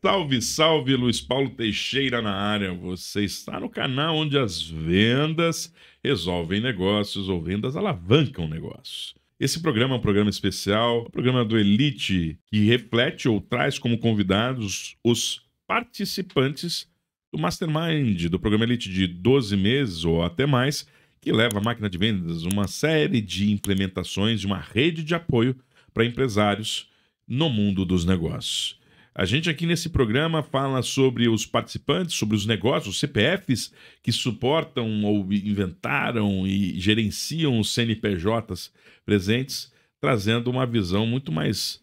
Salve, salve, Luiz Paulo Teixeira na área. Você está no canal onde as vendas resolvem negócios ou vendas alavancam negócios. Esse programa é um programa especial, um programa do Elite, que reflete ou traz como convidados os participantes do Mastermind, do programa Elite de 12 meses ou até mais, que leva a máquina de vendas uma série de implementações de uma rede de apoio para empresários no mundo dos negócios. A gente aqui nesse programa fala sobre os participantes, sobre os negócios, os CPFs que suportam ou inventaram e gerenciam os CNPJs presentes, trazendo uma visão muito mais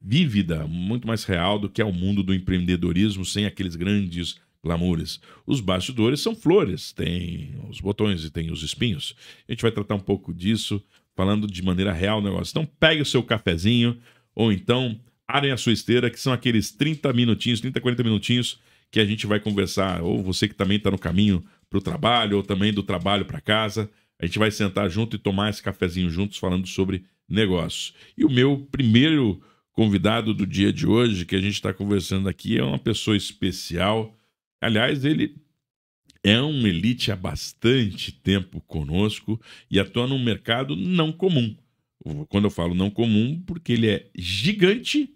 vívida, muito mais real do que é o mundo do empreendedorismo sem aqueles grandes glamours. Os bastidores são flores, tem os botões e tem os espinhos. A gente vai tratar um pouco disso, falando de maneira real o negócio. Então pegue o seu cafezinho ou então preparem a sua esteira, que são aqueles 30 minutinhos, 30, 40 minutinhos que a gente vai conversar, ou você que também está no caminho para o trabalho, ou também do trabalho para casa. A gente vai sentar junto e tomar esse cafezinho juntos falando sobre negócios. E o meu primeiro convidado do dia de hoje, que a gente está conversando aqui, é uma pessoa especial. Aliás, ele é um elite há bastante tempo conosco e atua num mercado não comum. Quando eu falo não comum, porque ele é gigante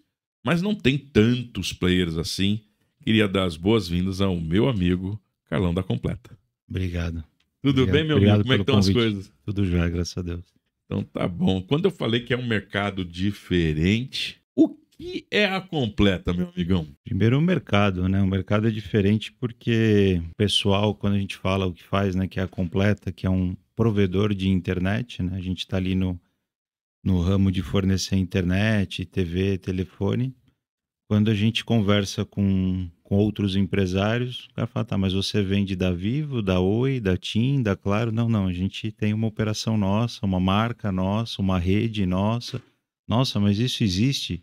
mas não tem tantos players assim. Queria dar as boas-vindas ao meu amigo Carlão da Completa. Obrigado. Tudo obrigado, bem, meu amigo? Como é que estão convite. as coisas? Tudo já, graças a Deus. Então tá bom. Quando eu falei que é um mercado diferente, o que é a completa, meu amigão? Primeiro o mercado, né? O mercado é diferente porque o pessoal, quando a gente fala o que faz, né, que é a completa, que é um provedor de internet, né? A gente está ali no no ramo de fornecer internet, TV, telefone, quando a gente conversa com, com outros empresários, o cara fala, tá, mas você vende da Vivo, da Oi, da TIM, da Claro? Não, não, a gente tem uma operação nossa, uma marca nossa, uma rede nossa. Nossa, mas isso existe?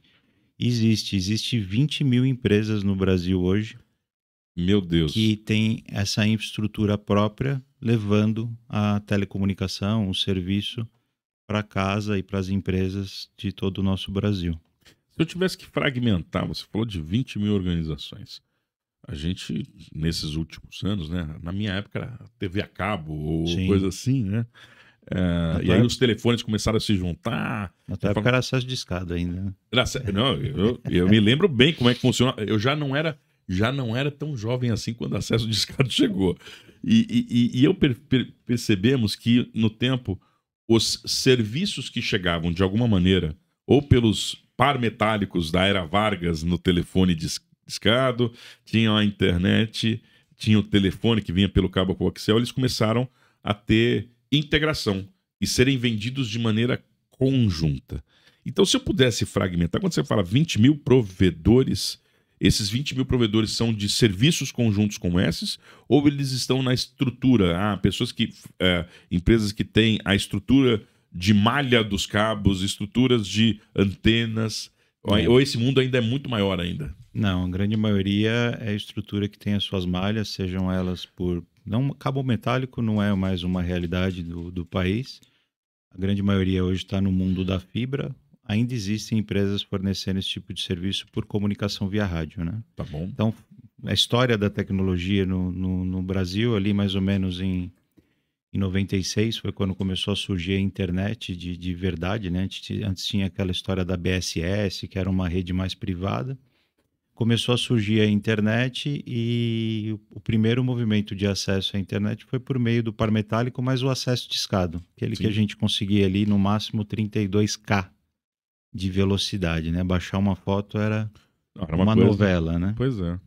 Existe, existe 20 mil empresas no Brasil hoje. Meu Deus. Que tem essa infraestrutura própria, levando a telecomunicação, o serviço para casa e para as empresas de todo o nosso Brasil. Se eu tivesse que fragmentar, você falou de 20 mil organizações. A gente, nesses últimos anos, né? Na minha época era TV a cabo ou Sim. coisa assim, né? É, e aí época... os telefones começaram a se juntar. Na tua época falo... era acesso de escada ainda. Né? Era... Não, eu, eu me lembro bem como é que funcionava. Eu já não era já não era tão jovem assim quando o acesso escada chegou. E, e, e eu per, per, percebemos que no tempo os serviços que chegavam de alguma maneira, ou pelos par metálicos da era Vargas no telefone discado, tinham a internet, tinha o telefone que vinha pelo cabo coaxial, eles começaram a ter integração e serem vendidos de maneira conjunta. Então, se eu pudesse fragmentar, quando você fala 20 mil provedores esses 20 mil provedores são de serviços conjuntos como esses, ou eles estão na estrutura? Ah, pessoas que. É, empresas que têm a estrutura de malha dos cabos, estruturas de antenas. Ou é, esse mundo ainda é muito maior ainda? Não, a grande maioria é estrutura que tem as suas malhas, sejam elas por. Não, cabo metálico não é mais uma realidade do, do país. A grande maioria hoje está no mundo da fibra, ainda existem empresas fornecendo esse tipo de serviço por comunicação via rádio, né? Tá bom. Então, a história da tecnologia no, no, no Brasil, ali mais ou menos em, em 96, foi quando começou a surgir a internet de, de verdade, né? Antes, antes tinha aquela história da BSS, que era uma rede mais privada. Começou a surgir a internet e o, o primeiro movimento de acesso à internet foi por meio do par metálico, mas o acesso discado, aquele Sim. que a gente conseguia ali no máximo 32K de velocidade, né? Baixar uma foto era, era uma, uma coisa, novela, né? Pois é.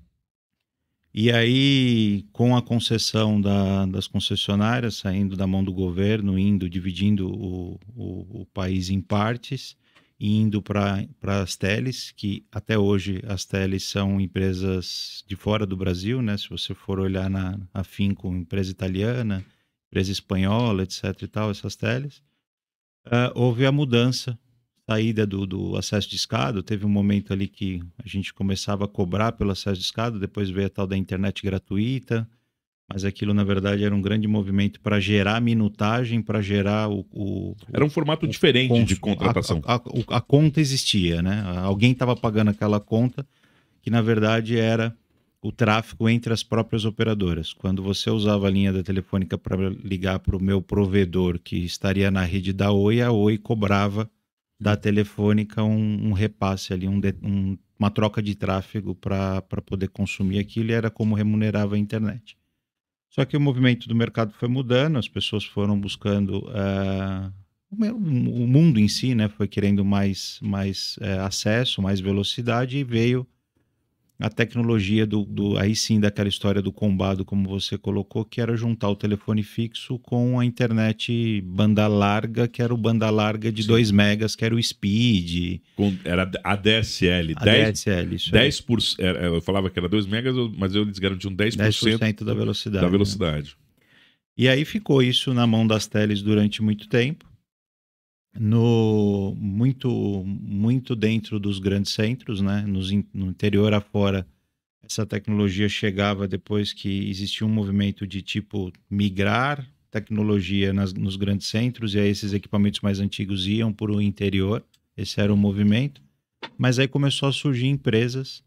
E aí, com a concessão da, das concessionárias saindo da mão do governo, indo, dividindo o, o, o país em partes, indo para as teles, que até hoje as teles são empresas de fora do Brasil, né? Se você for olhar na Afinco, empresa italiana, empresa espanhola, etc e tal, essas teles, uh, ah, houve a mudança saída do, do acesso de escado, teve um momento ali que a gente começava a cobrar pelo acesso de escado, depois veio a tal da internet gratuita, mas aquilo na verdade era um grande movimento para gerar minutagem, para gerar o, o, Era um formato o, diferente cons... de contratação. A, a, a, conta existia, né? Alguém estava pagando aquela conta que na verdade era o tráfego entre as próprias operadoras. Quando você usava a linha da telefônica para ligar para o meu provedor que estaria na rede da Oi, a Oi cobrava da telefônica um, um repasse ali, um, um, uma troca de tráfego para poder consumir aquilo e era como remunerava a internet. Só que o movimento do mercado foi mudando, as pessoas foram buscando. Uh, o mundo em si né, foi querendo mais, mais uh, acesso, mais velocidade e veio a tecnologia do, do, aí sim daquela história do combado como você colocou que era juntar o telefone fixo com a internet banda larga que era o banda larga de 2 megas que era o speed com, era ADSL ADSL 10, isso 10 por, era, eu falava que era 2 megas mas eles garantiam 10%, 10 da velocidade da né? velocidade né? e aí ficou isso na mão das teles durante muito tempo no muito muito dentro dos grandes centros, né? Nos, no interior afora, essa tecnologia chegava depois que existia um movimento de tipo migrar tecnologia nas, nos grandes centros e aí esses equipamentos mais antigos iam para o interior. Esse era o movimento. Mas aí começou a surgir empresas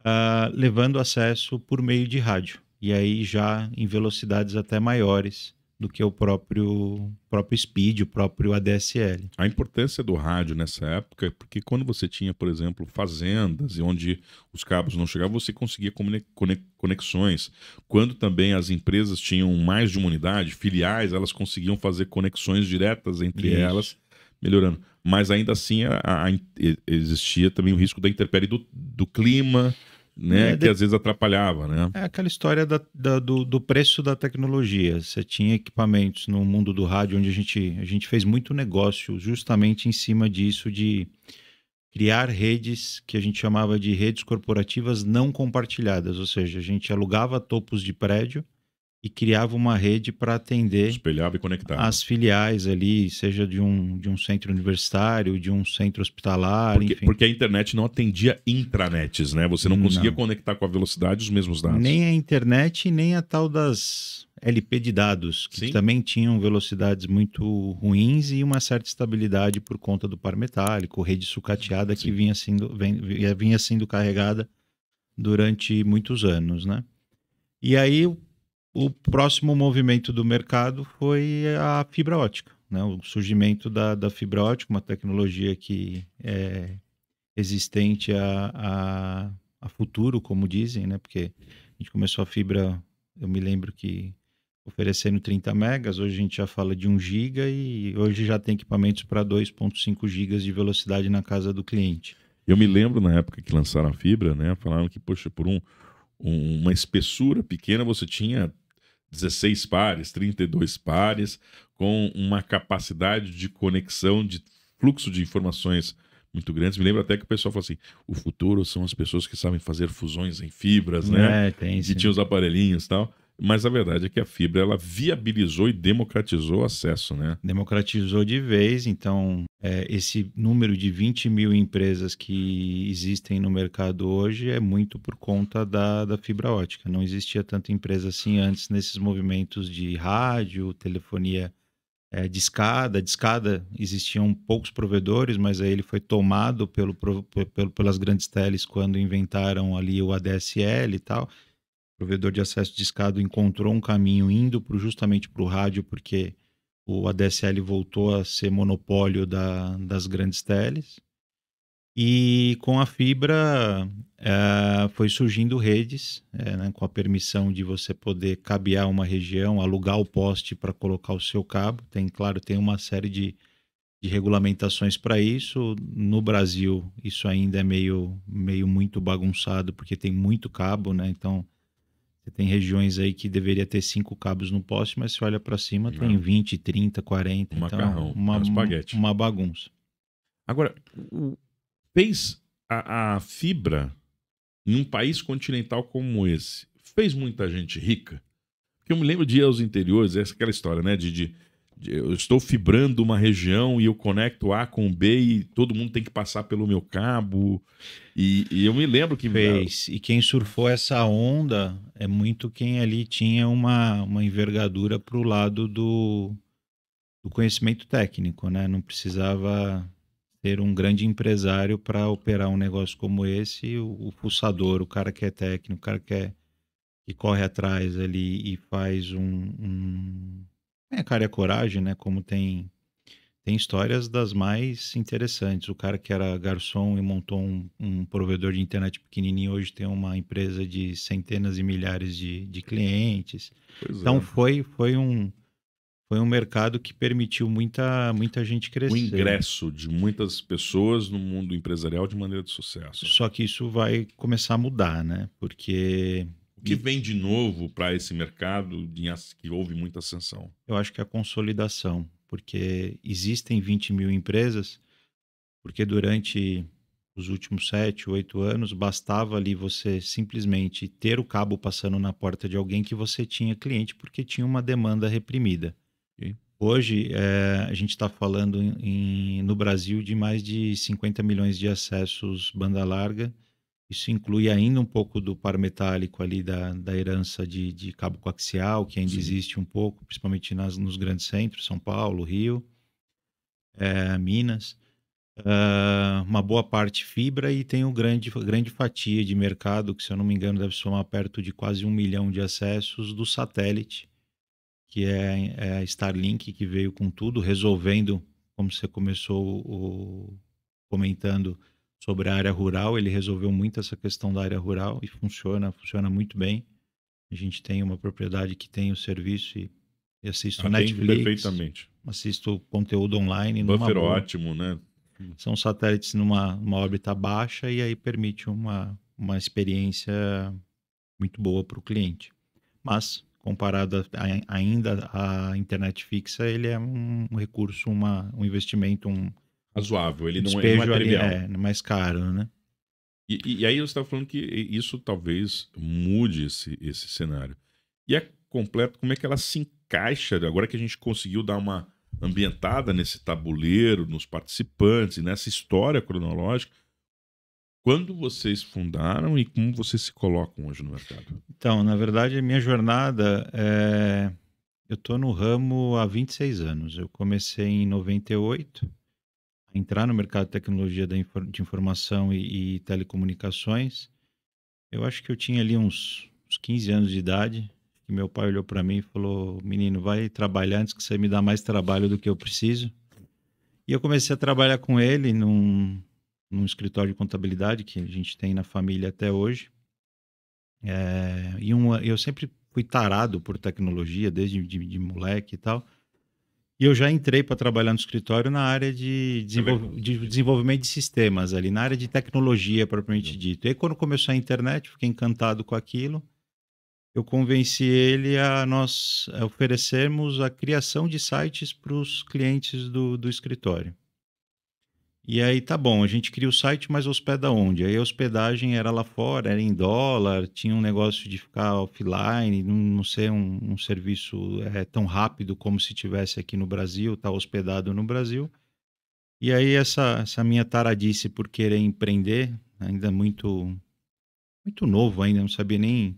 uh, levando acesso por meio de rádio e aí já em velocidades até maiores do que o próprio, próprio Speed, o próprio ADSL. A importância do rádio nessa época é porque quando você tinha, por exemplo, fazendas e onde os cabos não chegavam, você conseguia conexões. Quando também as empresas tinham mais de uma unidade, filiais, elas conseguiam fazer conexões diretas entre Isso. elas, melhorando. Mas ainda assim a, a, existia também o risco da interpéria do, do clima, né? É, que de... às vezes atrapalhava, né? É aquela história da, da, do, do, preço da tecnologia. Você tinha equipamentos no mundo do rádio onde a gente, a gente fez muito negócio justamente em cima disso de criar redes que a gente chamava de redes corporativas não compartilhadas, ou seja, a gente alugava topos de prédio e criava uma rede para atender espelhava e conectava as filiais ali, seja de um, de um centro universitário, de um centro hospitalar, porque, enfim. Porque a internet não atendia intranets, né? Você não conseguia não. conectar com a velocidade os mesmos dados. Nem a internet, nem a tal das LP de dados, que Sim. também tinham velocidades muito ruins e uma certa estabilidade por conta do par metálico, rede sucateada Sim. que vinha sendo, vinha sendo carregada durante muitos anos, né? E aí o próximo movimento do mercado foi a fibra ótica, né? o surgimento da, da fibra ótica, uma tecnologia que é existente a, a, a, futuro, como dizem, né? porque a gente começou a fibra, eu me lembro que oferecendo 30 megas, hoje a gente já fala de 1 giga e hoje já tem equipamentos para 2.5 gigas de velocidade na casa do cliente. Eu me lembro na época que lançaram a fibra, né? Falaram que, poxa, por um, um uma espessura pequena você tinha 16 pares, 32 pares, com uma capacidade de conexão, de fluxo de informações muito grandes. Me lembro até que o pessoal falou assim: o futuro são as pessoas que sabem fazer fusões em fibras, né? É, tem. E tinha os aparelhinhos e tal. Mas a verdade é que a fibra ela viabilizou e democratizou o acesso, né? Democratizou de vez, então é, esse número de 20 mil empresas que existem no mercado hoje é muito por conta da, da fibra ótica. Não existia tanta empresa assim antes nesses movimentos de rádio, telefonia é, De escada existiam poucos provedores, mas aí ele foi tomado pelo, pelo, pelas grandes teles quando inventaram ali o ADSL e tal provedor de acesso discado encontrou um caminho indo pro, justamente para o rádio, porque o ADSL voltou a ser monopólio da, das grandes teles. E com a fibra é, foi surgindo redes, é, né, com a permissão de você poder cabear uma região, alugar o poste para colocar o seu cabo. Tem, claro, tem uma série de, de regulamentações para isso. No Brasil, isso ainda é meio, meio muito bagunçado, porque tem muito cabo, né? Então, você tem regiões aí que deveria ter cinco cabos no poste, mas se olha para cima, Não. tem 20, 30, 40. Um então, é macarrão, uma, é um uma bagunça. Agora, fez a, a fibra em um país continental como esse, fez muita gente rica? Porque eu me lembro de ir aos interiores, essa é aquela história, né? De, de eu estou fibrando uma região e eu conecto A com B e todo mundo tem que passar pelo meu cabo. E, e eu me lembro que. Fez. E quem surfou essa onda é muito quem ali tinha uma, uma envergadura para o lado do, do conhecimento técnico, né? Não precisava ter um grande empresário para operar um negócio como esse. O, o pulsador, o cara que é técnico, o cara que, é, que corre atrás ali e faz um, um é, cara, é coragem, né? Como tem tem histórias das mais interessantes. O cara que era garçom e montou um, um, provedor de internet pequenininho, hoje tem uma empresa de centenas e milhares de, de clientes. Pois então é. foi, foi um foi um mercado que permitiu muita, muita gente crescer. O ingresso de muitas pessoas no mundo empresarial de maneira de sucesso. Né? Só que isso vai começar a mudar, né? Porque que vem de novo para esse mercado que houve muita ascensão? Eu acho que é a consolidação, porque existem 20 mil empresas, porque durante os últimos 7, 8 anos, bastava ali você simplesmente ter o cabo passando na porta de alguém que você tinha cliente, porque tinha uma demanda reprimida. Hoje, é, a gente está falando em, no Brasil de mais de 50 milhões de acessos banda larga isso inclui ainda um pouco do par metálico ali da, da herança de, de cabo coaxial, que ainda Sim. existe um pouco, principalmente nas, nos grandes centros, São Paulo, Rio, é, Minas. Uh, uma boa parte fibra e tem uma grande, grande fatia de mercado, que se eu não me engano deve somar perto de quase um milhão de acessos do satélite, que é, é a Starlink, que veio com tudo, resolvendo, como você começou o, comentando, sobre a área rural. Ele resolveu muito essa questão da área rural e funciona, funciona muito bem. A gente tem uma propriedade que tem o serviço e, e assisto Atende Netflix. perfeitamente. Assisto conteúdo online. Buffer ótimo, né? São satélites numa, órbita baixa e aí permite uma, uma experiência muito boa para o cliente. Mas, comparado a, a, ainda à internet fixa, ele é um, um recurso, uma, um investimento, um, razoável. Ele não é material. É, mais caro, né? E, e aí você estava falando que isso talvez mude esse, esse cenário. E é completo, como é que ela se encaixa, agora que a gente conseguiu dar uma ambientada nesse tabuleiro, nos participantes, nessa história cronológica, quando vocês fundaram e como vocês se colocam hoje no mercado? Então, na verdade, a minha jornada é... Eu estou no ramo há 26 anos. Eu comecei em 98, entrar no mercado de tecnologia de informação e, e telecomunicações, eu acho que eu tinha ali uns, uns 15 anos de idade, que meu pai olhou para mim e falou: Menino, vai trabalhar antes que você me dá mais trabalho do que eu preciso. E eu comecei a trabalhar com ele num, num escritório de contabilidade que a gente tem na família até hoje. É, e uma, eu sempre fui tarado por tecnologia, desde de, de moleque e tal. E eu já entrei para trabalhar no escritório na área de, desenvol... de, desenvolvimento de sistemas ali, na área de tecnologia propriamente dito. E aí, quando começou a internet, fiquei encantado com aquilo. Eu convenci ele a nós oferecermos a criação de sites para os clientes do, do escritório. E aí, tá bom, a gente cria o site, mas hospeda onde? Aí a hospedagem era lá fora, era em dólar, tinha um negócio de ficar offline, não, não ser um, um serviço é, tão rápido como se tivesse aqui no Brasil, tá hospedado no Brasil. E aí essa, essa minha taradice por querer empreender, ainda muito muito novo ainda, não sabia nem...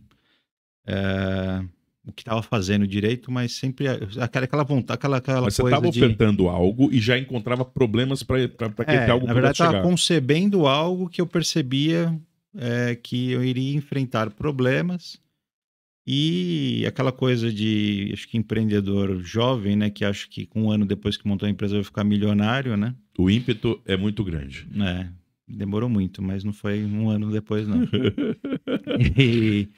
É o que estava fazendo direito, mas sempre aquela, aquela vontade, aquela, aquela mas coisa. Você estava de... algo e já encontrava problemas para que é, algo Na verdade, estava concebendo algo que eu percebia é, que eu iria enfrentar problemas. E aquela coisa de, acho que empreendedor jovem, né? Que acho que um ano depois que montou a empresa vai ficar milionário, né? O ímpeto é muito grande. É, demorou muito, mas não foi um ano depois, não. e,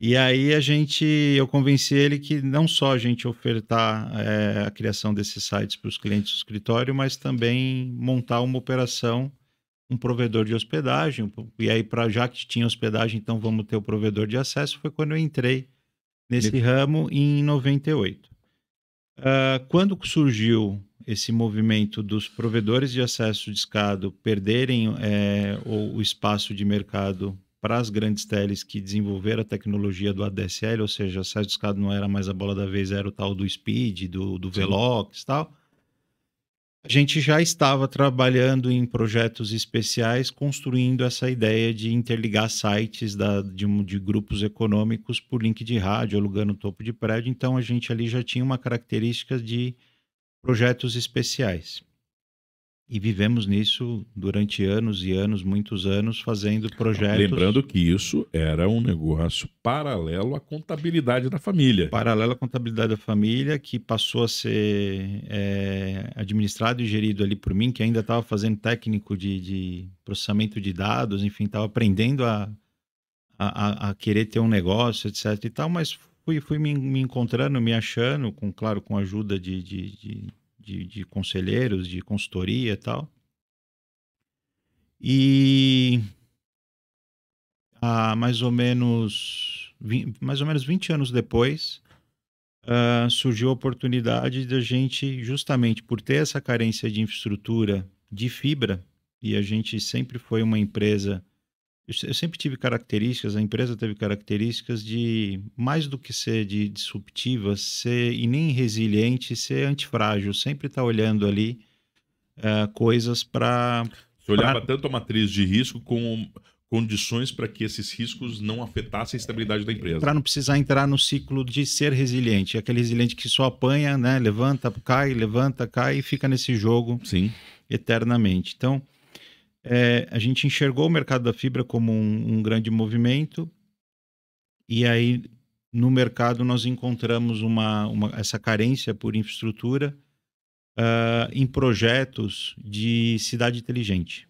e aí a gente, eu convenci ele que não só a gente ofertar é, a criação desses sites para os clientes do escritório, mas também montar uma operação, um provedor de hospedagem. E aí, para já que tinha hospedagem, então vamos ter o provedor de acesso. Foi quando eu entrei nesse de... ramo em 98. Uh, ah, quando surgiu esse movimento dos provedores de acesso discado perderem é, o espaço de mercado para as grandes teles que desenvolveram a tecnologia do ADSL, ou seja, acesso discado não era mais a bola da vez, era o tal do Speed, do, do Velox e tal. A gente já estava trabalhando em projetos especiais, construindo essa ideia de interligar sites da, de, de grupos econômicos por link de rádio, alugando o topo de prédio. Então, a gente ali já tinha uma característica de projetos especiais. E vivemos nisso durante anos e anos, muitos anos, fazendo projetos. Lembrando que isso era um negócio paralelo à contabilidade da família. Paralelo à contabilidade da família, que passou a ser é, administrado e gerido ali por mim, que ainda estava fazendo técnico de, de, processamento de dados, enfim, estava aprendendo a, a, a, querer ter um negócio, etc. e tal, mas fui, fui me, me encontrando, me achando, com claro, com a ajuda de, de, de de, de conselheiros, de consultoria e tal. E há mais ou menos, 20, mais ou menos 20 anos depois, uh, surgiu a oportunidade da gente, justamente por ter essa carência de infraestrutura de fibra, e a gente sempre foi uma empresa eu sempre tive características, a empresa teve características de, mais do que ser de disruptiva, ser e nem resiliente, ser antifrágil, sempre estar tá olhando ali uh, coisas para. Você olhava pra... tanto a matriz de risco com condições para que esses riscos não afetassem a estabilidade da empresa. Para não precisar entrar no ciclo de ser resiliente, aquele resiliente que só apanha, né? levanta, cai, levanta, cai e fica nesse jogo Sim. eternamente. Então é, a gente enxergou o mercado da fibra como um, um, grande movimento e aí no mercado nós encontramos uma, uma essa carência por infraestrutura uh, em projetos de cidade inteligente.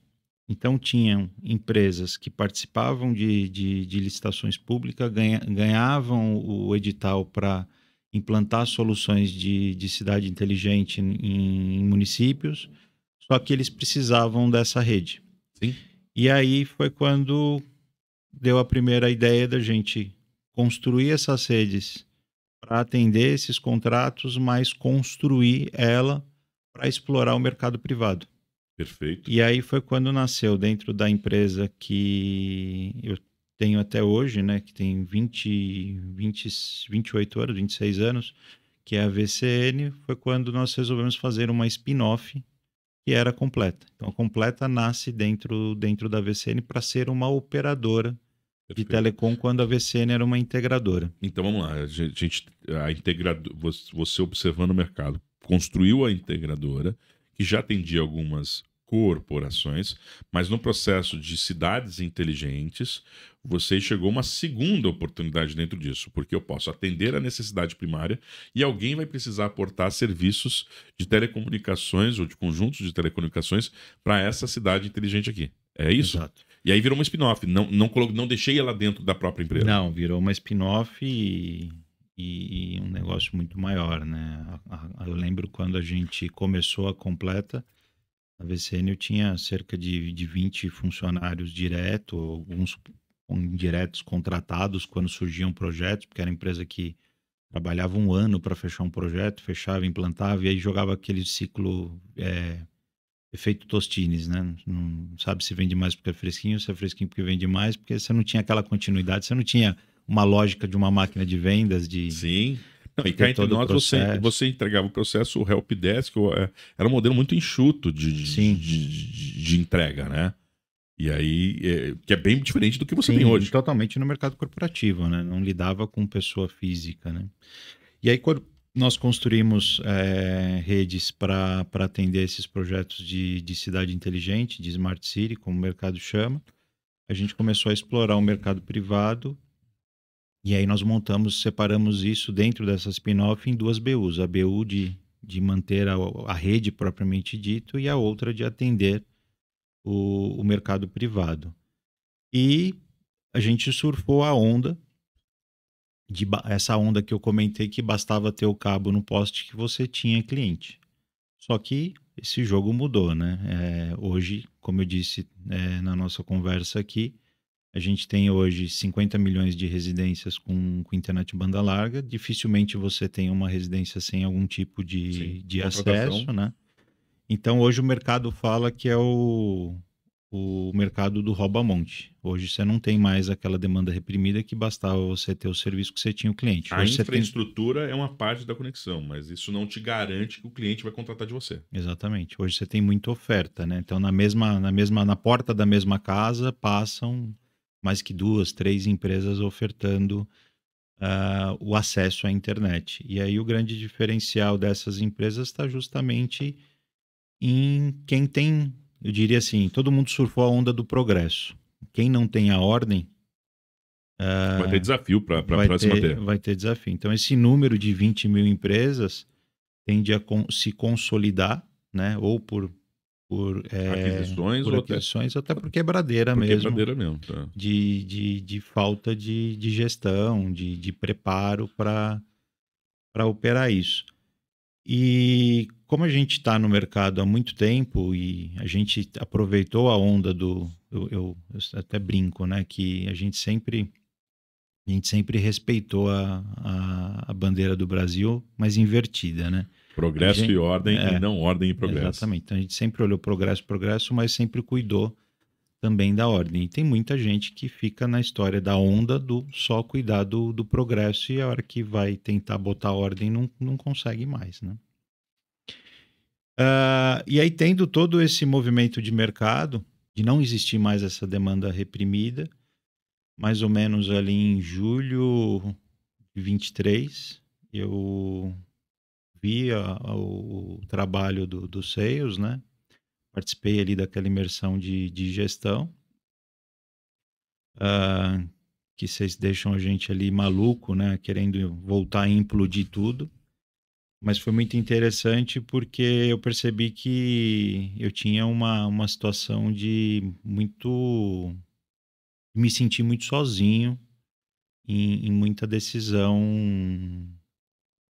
Então tinham empresas que participavam de, de, de licitações públicas, ganha, ganhavam o edital para implantar soluções de, de cidade inteligente em, em municípios, só que eles precisavam dessa rede. Sim. E aí foi quando deu a primeira ideia da gente construir essas redes para atender esses contratos, mas construir ela para explorar o mercado privado. Perfeito. E aí foi quando nasceu dentro da empresa que eu tenho até hoje, né, que tem 20, 20 28 anos, 26 anos, que é a VCN, foi quando nós resolvemos fazer uma spin-off era Completa. Então, a Completa nasce dentro, dentro da VCN para ser uma operadora Perfeito. de telecom quando a VCN era uma integradora. Então, vamos lá. A gente, a integrado, você observando o mercado, construiu a integradora, que já atendia algumas corporações, mas no processo de cidades inteligentes, você chegou uma segunda oportunidade dentro disso, porque eu posso atender a necessidade primária e alguém vai precisar aportar serviços de telecomunicações ou de conjuntos de telecomunicações para essa cidade inteligente aqui. É isso? Exato. E aí virou uma spin-off. Não, não, não deixei ela dentro da própria empresa. Não, virou uma spin-off e, e, e, um negócio muito maior, né? Eu lembro quando a gente começou a completa, a VCN eu tinha cerca de, de 20 funcionários direto, alguns indiretos contratados quando surgiam projetos, porque era empresa que trabalhava um ano para fechar um projeto, fechava, implantava e aí jogava aquele ciclo é, efeito tostines, né? Não sabe se vende mais porque é fresquinho, se é fresquinho porque vende mais, porque você não tinha aquela continuidade, você não tinha uma lógica de uma máquina de vendas de Sim. Não, e cá entre nós, você, você entregava o processo, o helpdesk, é, era um modelo muito enxuto de, de, de, de entrega, né? E aí, é, que é bem diferente do que você Sim, tem hoje. Totalmente no mercado corporativo, né? Não lidava com pessoa física, né? E aí, quando nós construímos é, redes para atender esses projetos de, de cidade inteligente, de smart city, como o mercado chama, a gente começou a explorar o mercado privado e aí nós montamos, separamos isso dentro dessa spin-off em duas BUs. A BU de, de manter a, a rede propriamente dito e a outra de atender o, o mercado privado. E a gente surfou a onda, de essa onda que eu comentei que bastava ter o cabo no poste que você tinha cliente. Só que esse jogo mudou, né? É, hoje, como eu disse é, na nossa conversa aqui, a gente tem hoje 50 milhões de residências com, com internet banda larga. Dificilmente você tem uma residência sem algum tipo de, Sim, de acesso, né? Então hoje o mercado fala que é o, o mercado do rouba-monte. Hoje você não tem mais aquela demanda reprimida que bastava você ter o serviço que você tinha o cliente. Hoje a infraestrutura tem... é uma parte da conexão, mas isso não te garante que o cliente vai contratar de você. Exatamente. Hoje você tem muita oferta, né? Então na mesma, na mesma, na porta da mesma casa passam mais que duas, três empresas ofertando uh, o acesso à internet. E aí o grande diferencial dessas empresas está justamente em quem tem, eu diria assim, todo mundo surfou a onda do progresso. Quem não tem a ordem. Uh, vai ter desafio para a próxima ter, ter. Vai ter desafio. Então, esse número de 20 mil empresas tende a con se consolidar, né? ou por por é, aquisições, por aquisições até, até por quebradeira por mesmo. Quebradeira mesmo tá. de, de, de, falta de, de gestão, de, de preparo para operar isso. E como a gente está no mercado há muito tempo e a gente aproveitou a onda do. Eu, eu, eu até brinco, né? Que a gente sempre. A gente sempre respeitou a, a, a bandeira do Brasil, mas invertida, né? Progresso gente, e ordem, é, e não ordem e progresso. Exatamente. Então a gente sempre olhou progresso, progresso, mas sempre cuidou também da ordem. E tem muita gente que fica na história da onda do só cuidar do, do progresso e a hora que vai tentar botar ordem não, não consegue mais, né? Uh, e aí, tendo todo esse movimento de mercado, de não existir mais essa demanda reprimida, mais ou menos ali em julho de 23, eu via ah, o, o trabalho do, do Sales, né? Participei ali daquela imersão de, de gestão. Uh, que vocês deixam a gente ali maluco, né? Querendo voltar a implodir tudo. Mas foi muito interessante porque eu percebi que eu tinha uma, uma situação de muito. me senti muito sozinho em, em muita decisão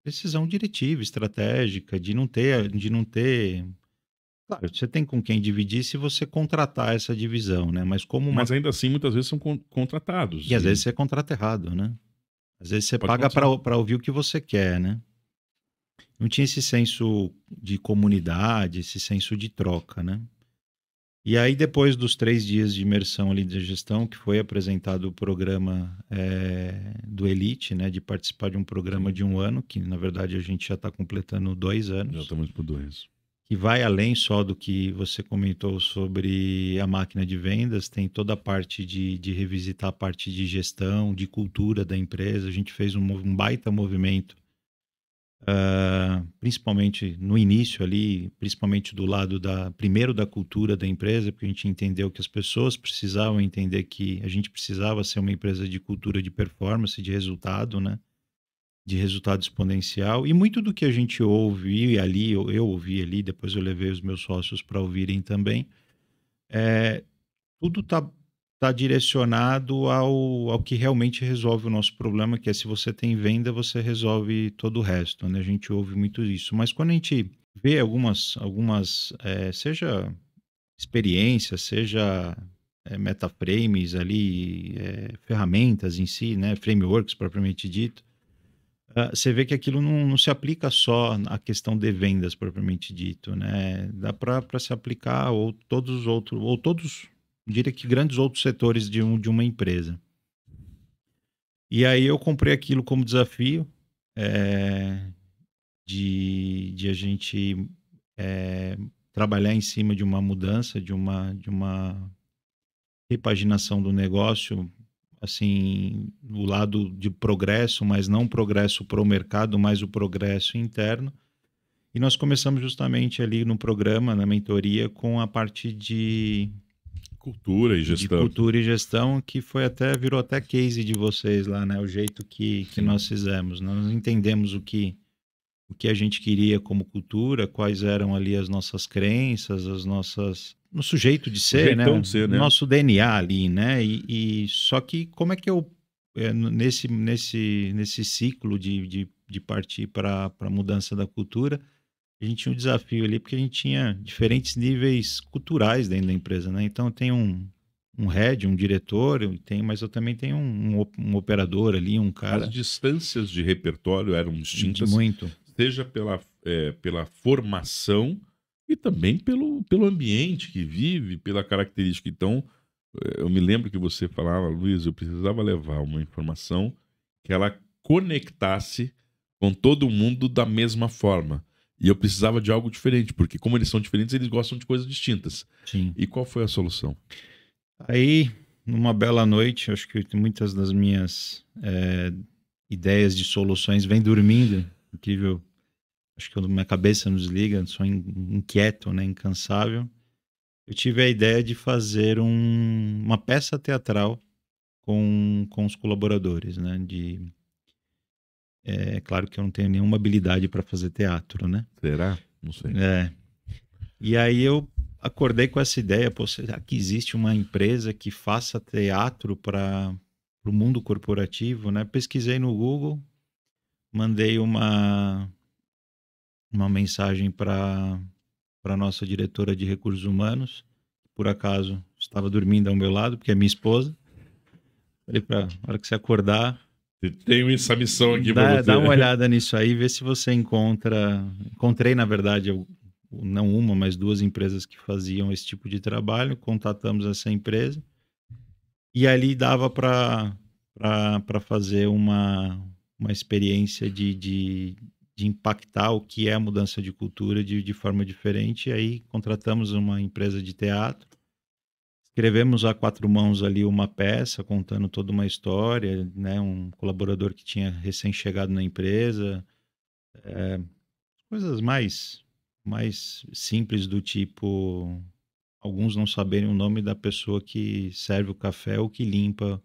decisão diretiva, estratégica, de não ter, de não ter. Claro, você tem com quem dividir se você contratar essa divisão, né? Mas como uma... Mas ainda assim, muitas vezes são con contratados. E, e, às vezes você é contrata errado, né? Às vezes você Pode paga para ouvir o que você quer, né? Não tinha esse senso de comunidade, esse senso de troca, né? E aí, depois dos três dias de imersão ali de gestão, que foi apresentado o programa é, do Elite, né, de participar de um programa de um ano, que na verdade a gente já está completando dois anos. Já estamos por dois. Que vai além só do que você comentou sobre a máquina de vendas, tem toda a parte de, de revisitar a parte de gestão, de cultura da empresa. A gente fez um, um baita movimento uh, principalmente no início ali, principalmente do lado da primeiro da cultura da empresa, porque a gente entendeu que as pessoas precisavam entender que a gente precisava ser uma empresa de cultura de performance, de resultado, né? De resultado exponencial. E muito do que a gente ouve e ali, eu, eu ouvi ali, depois eu levei os meus sócios para ouvirem também, é, tudo está está direcionado ao, ao que realmente resolve o nosso problema, que é se você tem venda, você resolve todo o resto. Né? A gente ouve muito isso. Mas quando a gente vê algumas, algumas é, seja experiência seja é, metaframes ali, é, ferramentas em si, né? frameworks propriamente dito, ah, você vê que aquilo não, não, se aplica só à questão de vendas propriamente dito, né? Dá para se aplicar ou todos os outros, ou todos diria que grandes outros setores de, um, de uma empresa. E aí eu comprei aquilo como desafio é, de, de a gente é, trabalhar em cima de uma mudança, de uma, de uma repaginação do negócio, assim, no lado de progresso, mas não progresso para o mercado, mas o progresso interno. E nós começamos justamente ali no programa, na mentoria, com a parte de Cultura e gestão. De cultura e gestão, que foi até, virou até case de vocês lá, né? O jeito que, que nós fizemos. Nós entendemos o que, o que a gente queria como cultura, quais eram ali as nossas crenças, as nossas. Nosso sujeito de ser, né? De ser, né? Nosso DNA ali, né? E, e, só que como é que eu. É, nesse, nesse, nesse ciclo de, de, de partir para a mudança da cultura a gente tinha um desafio ali, porque a gente tinha diferentes níveis culturais dentro da empresa, né? Então tem um, um head, um diretor, eu tenho, mas eu também tenho um, um operador ali, um cara. As distâncias de repertório eram distintas. Muito. Seja pela, é, pela formação e também pelo, pelo ambiente que vive, pela característica. Então, eh, eu me lembro que você falava, Luiz, eu precisava levar uma informação que ela conectasse com todo mundo da mesma forma. E eu precisava de algo diferente, porque como eles são diferentes, eles gostam de coisas distintas. Sim. E qual foi a solução? Aí, numa bela noite, acho que muitas das minhas é, ideias de soluções vêm dormindo. Incrível. Acho que a minha cabeça não desliga, sou inquieto, né, incansável. Eu tive a ideia de fazer um, uma peça teatral com, com os colaboradores, né, de é claro que eu não tenho nenhuma habilidade para fazer teatro, né? Será? Não sei. É. E aí eu acordei com essa ideia, pô, será que existe uma empresa que faça teatro para o mundo corporativo, né? Pesquisei no Google, mandei uma uma mensagem para para nossa diretora de recursos humanos, que por acaso estava dormindo ao meu lado, porque é minha esposa. Falei para, hora que você acordar, tenho essa missão aqui para você. Dá uma olhada nisso aí, vê se você encontra. Encontrei, na verdade, eu, não uma, mas duas empresas que faziam esse tipo de trabalho. Contatamos essa empresa e ali dava para fazer uma, uma experiência de, de, de, impactar o que é a mudança de cultura de, de forma diferente. E aí contratamos uma empresa de teatro Escrevemos a quatro mãos ali uma peça contando toda uma história, né? Um colaborador que tinha recém-chegado na empresa, é, coisas mais mais simples do tipo alguns não saberem o nome da pessoa que serve o café ou que limpa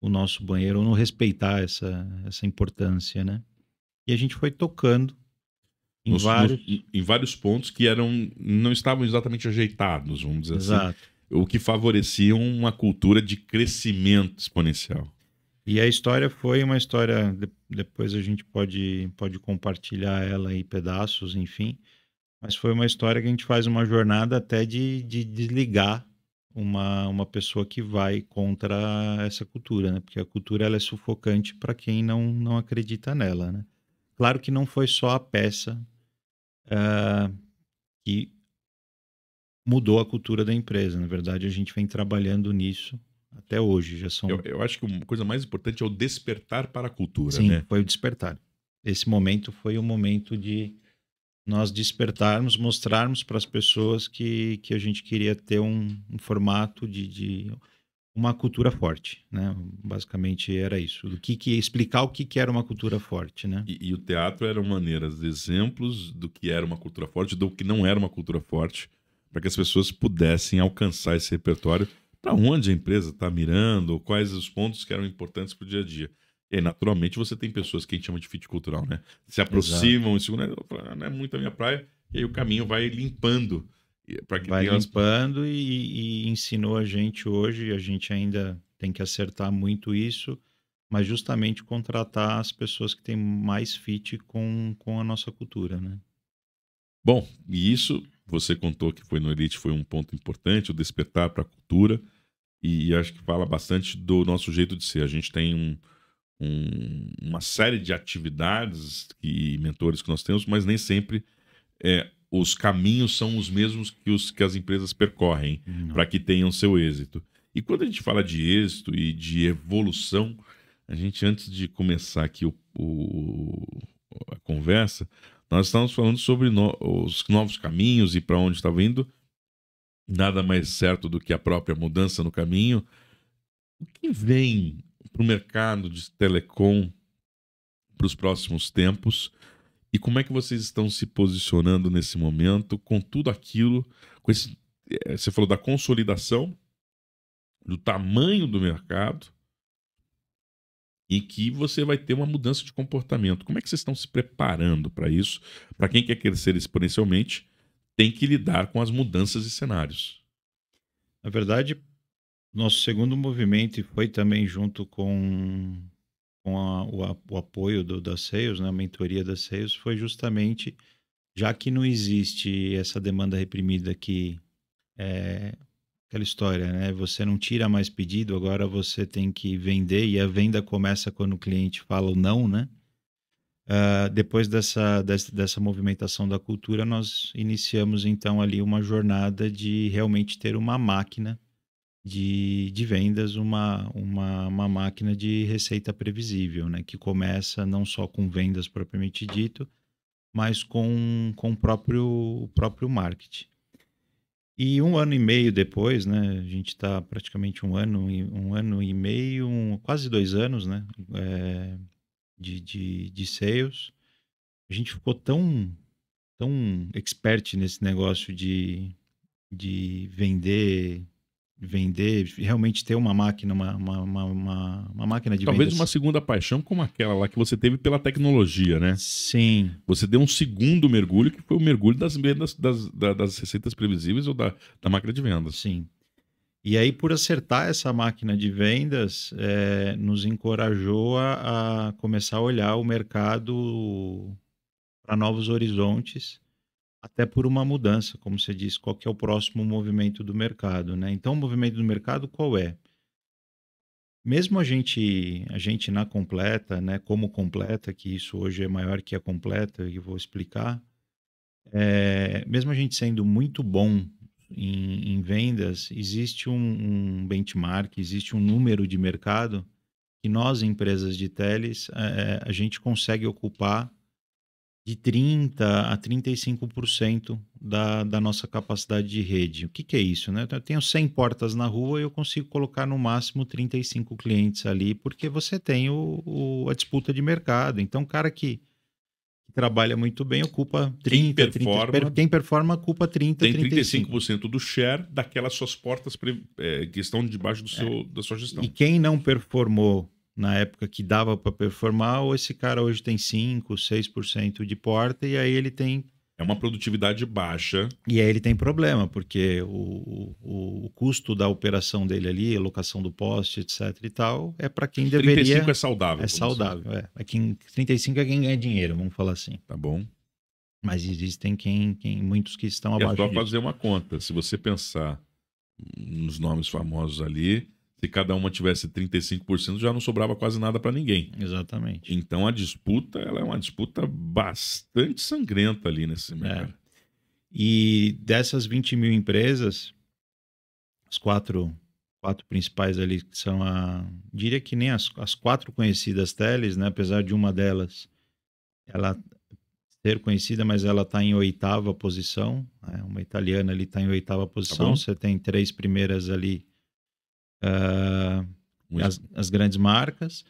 o nosso banheiro ou não respeitar essa essa importância, né? E a gente foi tocando em, nos, vários... Nos, em vários pontos que eram não estavam exatamente ajeitados, vamos dizer assim. Exato. assim o que favorecia uma cultura de crescimento exponencial. E a história foi uma história, depois a gente pode, pode compartilhar ela em pedaços, enfim, mas foi uma história que a gente faz uma jornada até de, de desligar uma, uma pessoa que vai contra essa cultura, né? Porque a cultura ela é sufocante para quem não, não acredita nela, né? Claro que não foi só a peça uh, que mudou a cultura da empresa. Na verdade, a gente vem trabalhando nisso até hoje. Já são... eu, eu acho que uma coisa mais importante é o despertar para a cultura. Sim, né? foi o despertar. Esse momento foi o momento de nós despertarmos, mostrarmos para as pessoas que, que a gente queria ter um, um formato de, de, uma cultura forte, né? Basicamente era isso. Do que, que explicar o que, que era uma cultura forte, né? E, e o teatro eram maneiras, exemplos do que era uma cultura forte, do que não era uma cultura forte para que as pessoas pudessem alcançar esse repertório, para onde a empresa está mirando, quais os pontos que eram importantes para o dia a dia. E aí, naturalmente, você tem pessoas que a gente chama de fit cultural, né? Se aproximam, e segundo, ah, não é muito a minha praia, e aí o caminho vai limpando. que vai limpando e, e ensinou a gente hoje, a gente ainda tem que acertar muito isso, mas justamente contratar as pessoas que têm mais fit com, com a nossa cultura, né? Bom, e isso você contou que foi no Elite, foi um ponto importante, o despertar para a cultura, e, acho que fala bastante do nosso jeito de ser. A gente tem um, um, uma série de atividades e mentores que nós temos, mas nem sempre é, os caminhos são os mesmos que, os, que as empresas percorrem para que tenham seu êxito. E quando a gente fala de êxito e de evolução, a gente, antes de começar aqui o, o a conversa, nós estamos falando sobre no, os novos caminhos e para onde está vindo. Nada mais certo do que a própria mudança no caminho. O que vem para o mercado de telecom para os próximos tempos? E como é que vocês estão se posicionando nesse momento com tudo aquilo? Com esse, eh, você falou da consolidação, do tamanho do mercado, e que você vai ter uma mudança de comportamento. Como é que vocês estão se preparando para isso? Para quem quer crescer exponencialmente, tem que lidar com as mudanças e cenários. Na verdade, nosso segundo movimento foi também junto com, com a, o, o, apoio do, da Sales, né, a mentoria da Sales, foi justamente já que não existe essa demanda reprimida que é, aquela história, né? Você não tira mais pedido, agora você tem que vender e a venda começa quando o cliente fala ou não, né? Uh, depois dessa, dessa, dessa, movimentação da cultura, nós iniciamos então ali uma jornada de realmente ter uma máquina de, de vendas, uma, uma, uma máquina de receita previsível, né? Que começa não só com vendas propriamente dito, mas com, com o, próprio, o próprio marketing. E um ano e meio depois, né, a gente está praticamente um ano, um ano e meio, um, quase dois anos, né, é, de, de, de sales, a gente ficou tão, tão expert nesse negócio de, de vender vender, realmente ter uma máquina, uma, uma, uma, uma máquina de Talvez vendas. uma segunda paixão como aquela lá que você teve pela tecnologia, né? Sim. Você deu um segundo mergulho, que foi o mergulho das vendas, das, das receitas previsíveis ou da, da máquina de vendas. Sim. E aí, por acertar essa máquina de vendas, é, nos encorajou a, a começar a olhar o mercado para novos horizontes até por uma mudança, como você disse, qual que é o próximo movimento do mercado, né? Então, o movimento do mercado qual é? Mesmo a gente, a gente na completa, né, como completa, que isso hoje é maior que a completa, e vou explicar, é, mesmo a gente sendo muito bom em, em vendas, existe um, um, benchmark, existe um número de mercado que nós, empresas de teles, é, é a gente consegue ocupar de 30% a 35% da, da nossa capacidade de rede. O que, que é isso? Né? Eu tenho 100 portas na rua e eu consigo colocar no máximo 35 clientes ali, porque você tem o, o a disputa de mercado. Então, o cara que, que trabalha muito bem ocupa 30%. Quem performa, 30, quem performa ocupa 30%. Tem 35%, 35% do share daquelas suas portas é, que estão debaixo do é. seu, é. da sua gestão. E quem não performou na época que dava para performar, ou esse cara hoje tem 5, 6% de porta e aí ele tem. É uma produtividade baixa. E aí ele tem problema, porque o, o, o custo da operação dele ali, locação do poste, etc e tal, é para quem deveria. 35 é saudável. É saudável, é. é quem, 35 é quem ganha dinheiro, vamos falar assim. Tá bom. Mas existem quem, quem muitos que estão e abaixo. É só disso. fazer uma conta. Se você pensar nos nomes famosos ali, se cada uma tivesse 35%, já não sobrava quase nada para ninguém. Exatamente. Então a disputa ela é uma disputa bastante sangrenta ali nesse é. mercado. É. E dessas 20 mil empresas, as quatro, quatro principais ali que são a. Diria que nem as, as quatro conhecidas teles, né? apesar de uma delas ela ser conhecida, mas ela está em oitava posição. Né? Uma italiana ali está em oitava tá posição. Tá Você tem três primeiras ali uh, as, as, grandes marcas.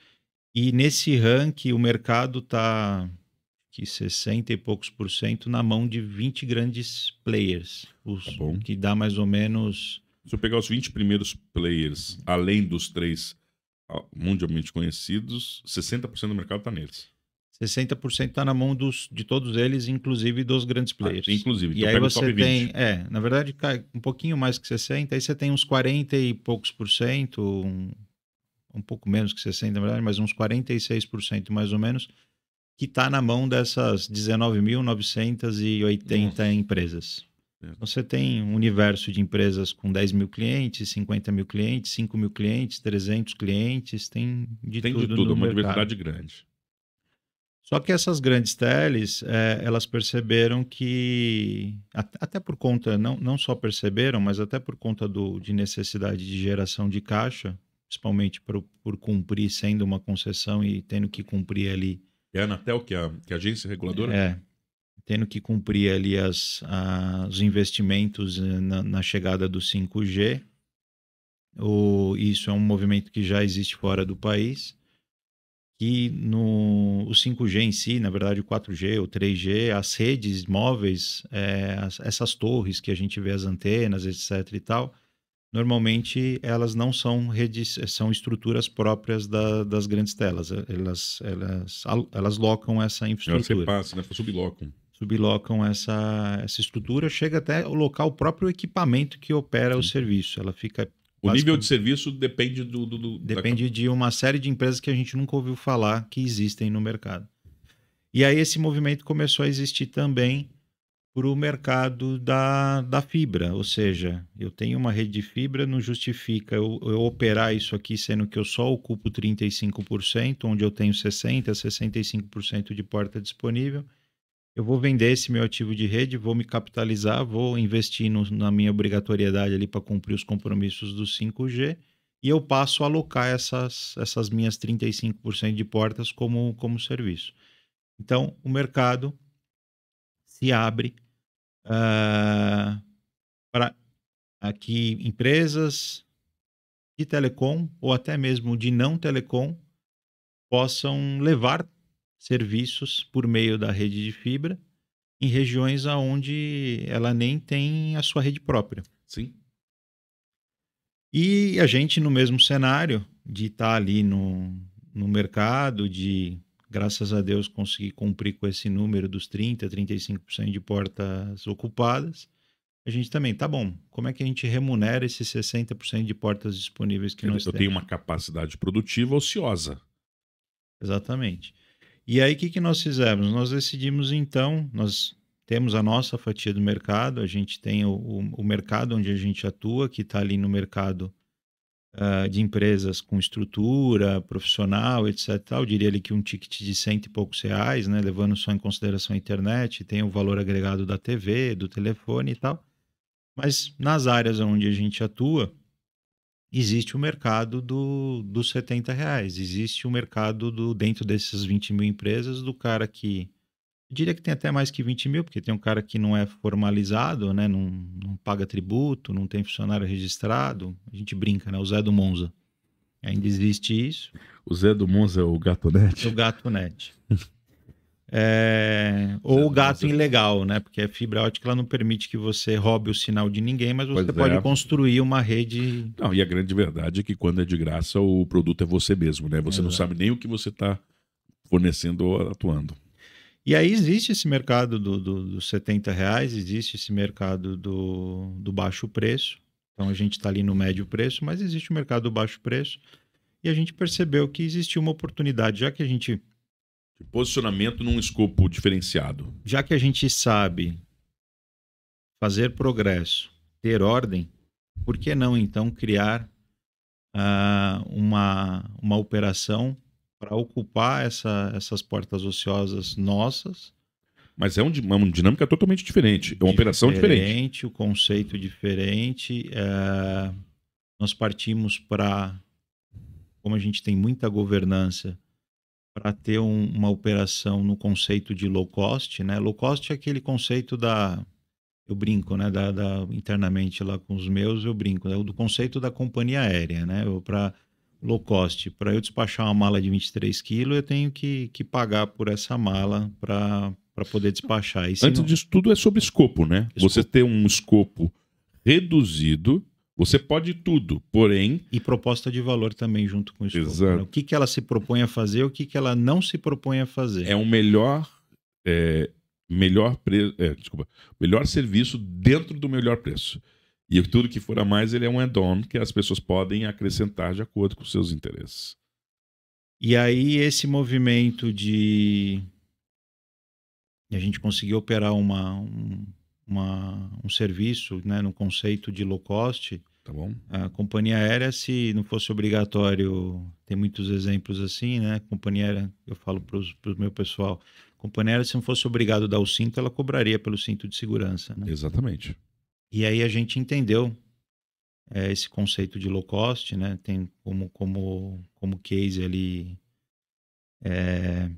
E nesse ranking, o mercado está que 60 e poucos por cento na mão de 20 grandes players, os, tá que dá mais ou menos. Se eu pegar os 20 primeiros players, além dos três ah, mundialmente conhecidos, 60% do mercado está neles. 60% está na mão dos, de todos eles, inclusive dos grandes ah, players. Ah, inclusive, e então aí você tem, é, na verdade, cai um pouquinho mais que 60, aí você tem uns 40 e poucos por cento, um, um pouco menos que 60, na verdade, mas uns 46% mais ou menos, que está na mão dessas 19.980 empresas. É. Então, você tem um universo de empresas com 10 mil clientes, 50 mil clientes, 5 mil clientes, 300 clientes, tem de tem tudo. Tem de tudo, é uma mercado. diversidade grande. Só que essas grandes teles, é, elas perceberam que, até por conta, não, não só perceberam, mas até por conta do, de necessidade de geração de caixa, principalmente por, por cumprir sendo uma concessão e tendo que cumprir ali. É a Anatel, que é a, que é a agência reguladora? É. Tendo que cumprir ali as, os investimentos eh, na, na, chegada do 5G. O, isso é um movimento que já existe fora do país que no o 5G em si, na verdade o 4G, o 3G, as redes móveis, é, as, essas torres que a gente vê as antenas, etc e tal, normalmente elas não são redes, são estruturas próprias da, das grandes telas, elas elas elas locam essa infraestrutura. Elas passa né? Sublocam. Sublocam essa essa estrutura, chega até o local o próprio equipamento que opera Sim. o serviço, ela fica o nível de serviço depende do. do, do depende da... de uma série de empresas que a gente nunca ouviu falar que existem no mercado. E aí esse movimento começou a existir também para o mercado da, da fibra, ou seja, eu tenho uma rede de fibra, não justifica eu, eu operar isso aqui sendo que eu só ocupo 35%, onde eu tenho 60%, 65% de porta disponível, eu vou vender esse meu ativo de rede, vou me capitalizar, vou investir no, na minha obrigatoriedade ali para cumprir os compromissos do 5G e eu passo a alocar essas, essas minhas 35% de portas como, como serviço. Então, o mercado se abre uh, ah, para aqui empresas de telecom ou até mesmo de não telecom possam levar serviços por meio da rede de fibra em regiões onde ela nem tem a sua rede própria. Sim. E a gente, no mesmo cenário, de estar tá ali no, no mercado, de, graças a Deus, conseguir cumprir com esse número dos 30%, 35% de portas ocupadas, a gente também, tá bom, como é que a gente remunera esses 60% de portas disponíveis que Eu nós temos? Eu tenho uma capacidade produtiva ociosa. Exatamente. E aí, o que, que nós fizemos? Nós decidimos, então, nós temos a nossa fatia do mercado, a gente tem o, o, o mercado onde a gente atua, que está ali no mercado uh, de empresas com estrutura, profissional, etc. Eu diria ali que um ticket de cento e poucos reais, né, levando só em consideração a internet, tem o valor agregado da TV, do telefone e tal. Mas nas áreas onde a gente atua, existe o mercado do, dos 70 reais, existe o mercado do dentro dessas 20 mil empresas do cara que. diria que tem até mais que 20 mil, porque tem um cara que não é formalizado, né? não, não paga tributo, não tem funcionário registrado. A gente brinca, né? O Zé do Monza. Ainda existe isso. O Zé do Monza é o gato net? O gato net. É, ou o gato ilegal, né? Porque a é fibra ótica ela não permite que você roube o sinal de ninguém, mas você pois pode é. construir uma rede. Não, e a grande verdade é que quando é de graça, o produto é você mesmo, né? Você Exato. não sabe nem o que você está fornecendo ou atuando. E aí existe esse mercado dos do, do 70 reais, existe esse mercado do, do baixo preço. Então a gente está ali no médio preço, mas existe o mercado do baixo preço. E a gente percebeu que existia uma oportunidade, já que a gente de posicionamento num escopo diferenciado. Já que a gente sabe fazer progresso, ter ordem, por que não então criar uh, uma, uma operação para ocupar essa, essas portas ociosas nossas? Mas é um, é uma dinâmica totalmente diferente, é uma diferente, operação diferente. O conceito diferente. Uh, nós partimos para, como a gente tem muita governança, para ter um, uma operação no conceito de low cost, né? Low cost é aquele conceito da eu brinco, né? Da, da internamente lá com os meus eu brinco né? do conceito da companhia aérea, né? Para low cost, para eu despachar uma mala de 23 quilos, eu tenho que, que pagar por essa mala para para poder despachar. E Antes não... disso tudo é sobre escopo, né? Escopo. Você ter um escopo reduzido você pode tudo, porém. E proposta de valor também junto com isso. Né? Exato. Né? O que, que ela se propõe a fazer, o que, que ela não se propõe a fazer. É um melhor. É, melhor preço. É, desculpa. Melhor serviço dentro do melhor preço. E tudo que for a mais, ele é um add-on que as pessoas podem acrescentar de acordo com seus interesses. E aí, esse movimento de. A gente conseguir operar uma, um uma, um serviço né, no conceito de low cost, tá bom. a companhia aérea, se não fosse obrigatório, tem muitos exemplos assim, né? Companhia aérea, eu falo para o meu pessoal, companhia aérea, se não fosse obrigado a dar o cinto, ela cobraria pelo cinto de segurança. Né? Exatamente. E aí a gente entendeu é, esse conceito de low cost, né? Tem como, como, como case ali. É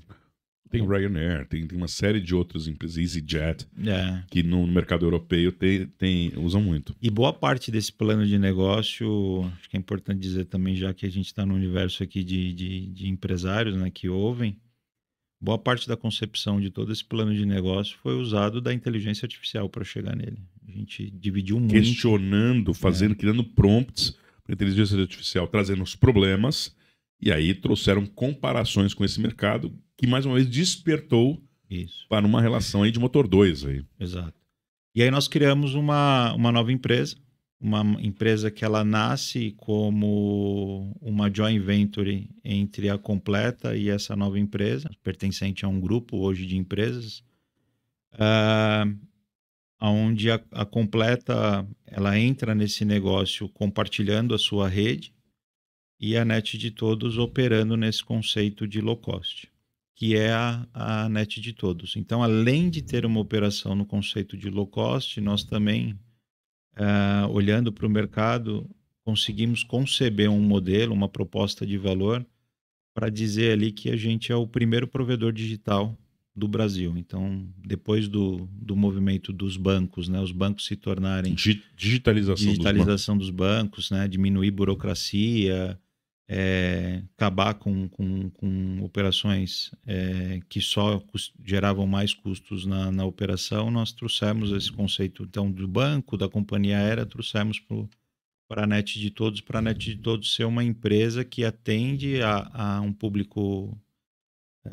tem Ryanair, tem, tem uma série de outras empresas, EasyJet, é. que no mercado europeu tem, tem, usam muito. E boa parte desse plano de negócio, acho que é importante dizer também, já que a gente está no universo aqui de, de, de empresários né, que ouvem, boa parte da concepção de todo esse plano de negócio foi usado da inteligência artificial para chegar nele. A gente dividiu muito. Questionando, é. fazendo, é. criando prompts para inteligência artificial, trazendo os problemas, e aí trouxeram comparações com esse mercado, que mais uma vez despertou Isso. para uma relação aí de motor 2. Aí. Exato. E aí nós criamos uma, uma nova empresa, uma empresa que ela nasce como uma joint venture entre a Completa e essa nova empresa, pertencente a um grupo hoje de empresas, uh, ah, onde a, a Completa ela entra nesse negócio compartilhando a sua rede e a net de todos operando nesse conceito de low cost que é a, a net de todos. Então, além de ter uma operação no conceito de low cost, nós também, uh, olhando para o mercado, conseguimos conceber um modelo, uma proposta de valor, para dizer ali que a gente é o primeiro provedor digital do Brasil. Então, depois do, do movimento dos bancos, né, os bancos se tornarem digitalização, digitalização dos bancos, dos bancos né, diminuir burocracia, é, acabar com, com, com operações é, que só geravam mais custos na, na, operação, nós trouxemos esse conceito então do banco, da companhia aérea, trouxemos para a Net de Todos, para a Net de Todos ser uma empresa que atende a, a um público é,